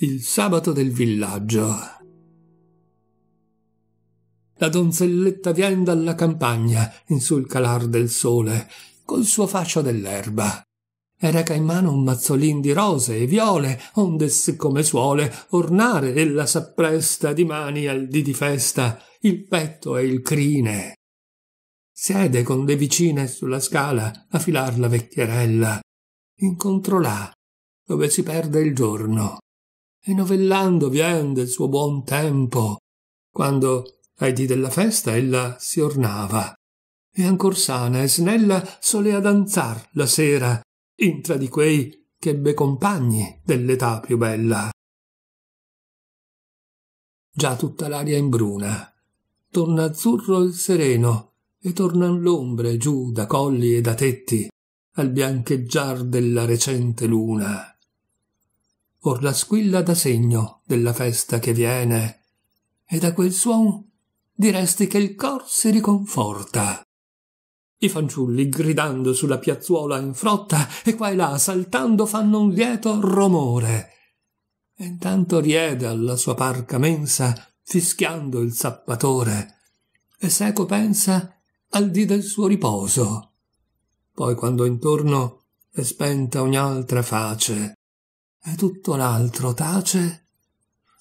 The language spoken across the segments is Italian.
Il sabato del villaggio. La donzelletta vien dalla campagna in sul calar del sole, col suo fascio dell'erba. E reca in mano un mazzolin di rose e viole, onde siccome suole ornare ella s'appresta di mani al dì di festa il petto e il crine. Siede con le vicine sulla scala a filar la vecchierella. Incontro là, dove si perde il giorno e novellando vien del suo buon tempo, quando ai dì della festa ella si ornava, e ancor sana e snella solea danzar la sera, intra di quei ch'ebbe compagni dell'età più bella. Già tutta l'aria imbruna, torna azzurro il sereno, e tornan l'ombre giù da colli e da tetti, al biancheggiar della recente luna or la squilla da segno della festa che viene, e da quel suon diresti che il cor si riconforta. I fanciulli gridando sulla piazzuola in frotta e qua e là saltando fanno un lieto romore. E intanto riede alla sua parca mensa fischiando il zappatore e seco pensa al dì del suo riposo. Poi quando intorno è spenta ogni altra face è tutto l'altro tace.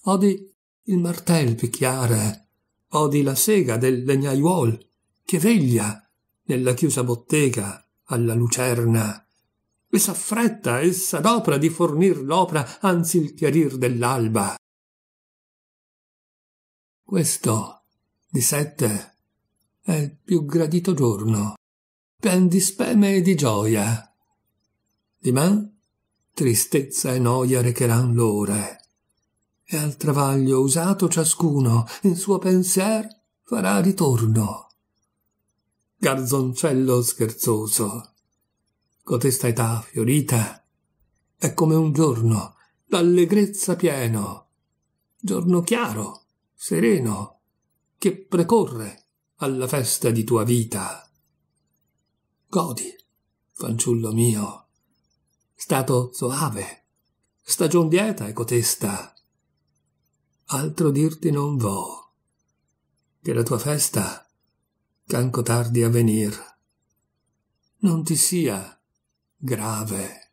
Odi il martel picchiare, odi la sega del legnaiuol che veglia nella chiusa bottega alla lucerna e s'affretta e s'adopra di fornir l'opra anzi il chiarir dell'alba. Questo, di sette, è il più gradito giorno, pien di speme e di gioia. Diman tristezza e noia recheran l'ore. E al travaglio usato ciascuno in suo pensier farà ritorno. Garzoncello scherzoso, cotesta età fiorita è come un giorno d'allegrezza pieno, giorno chiaro, sereno, che precorre alla festa di tua vita. Godi, fanciullo mio, stato soave, stagion lieta è cotesta. Altro dirti non vo, che la tua festa, canco tardi a venir, non ti sia grave.